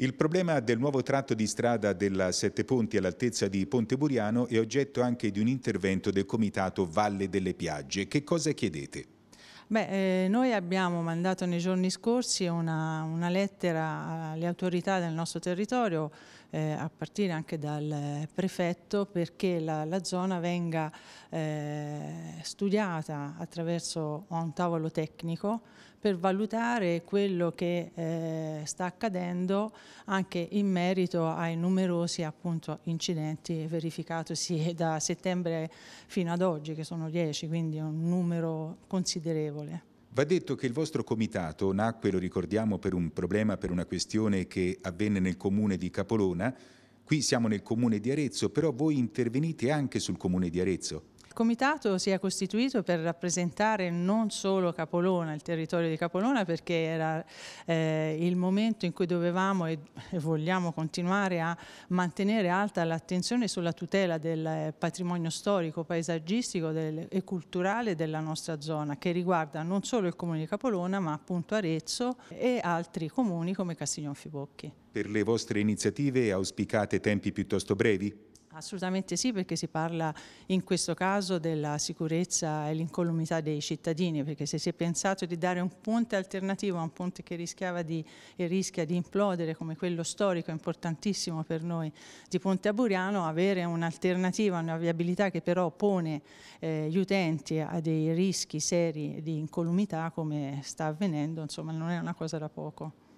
Il problema del nuovo tratto di strada della Sette Ponti all'altezza di Ponte Buriano è oggetto anche di un intervento del Comitato Valle delle Piagge. Che cosa chiedete? Beh, eh, noi abbiamo mandato nei giorni scorsi una, una lettera alle autorità del nostro territorio, eh, a partire anche dal eh, prefetto, perché la, la zona venga eh, studiata attraverso un tavolo tecnico per valutare quello che eh, sta accadendo anche in merito ai numerosi appunto, incidenti verificatosi da settembre fino ad oggi, che sono 10, quindi un numero considerevole regole. Va detto che il vostro comitato nacque, lo ricordiamo, per un problema, per una questione che avvenne nel comune di Capolona. Qui siamo nel comune di Arezzo, però voi intervenite anche sul comune di Arezzo comitato si è costituito per rappresentare non solo Capolona, il territorio di Capolona, perché era eh, il momento in cui dovevamo e, e vogliamo continuare a mantenere alta l'attenzione sulla tutela del patrimonio storico, paesaggistico del, e culturale della nostra zona, che riguarda non solo il comune di Capolona, ma appunto Arezzo e altri comuni come Castiglion Fibocchi. Per le vostre iniziative auspicate tempi piuttosto brevi? Assolutamente sì, perché si parla in questo caso della sicurezza e l'incolumità dei cittadini, perché se si è pensato di dare un ponte alternativo a un ponte che rischiava di, e rischia di implodere, come quello storico importantissimo per noi di Ponte Aburiano, avere un'alternativa, una viabilità che però pone eh, gli utenti a dei rischi seri di incolumità, come sta avvenendo, insomma non è una cosa da poco.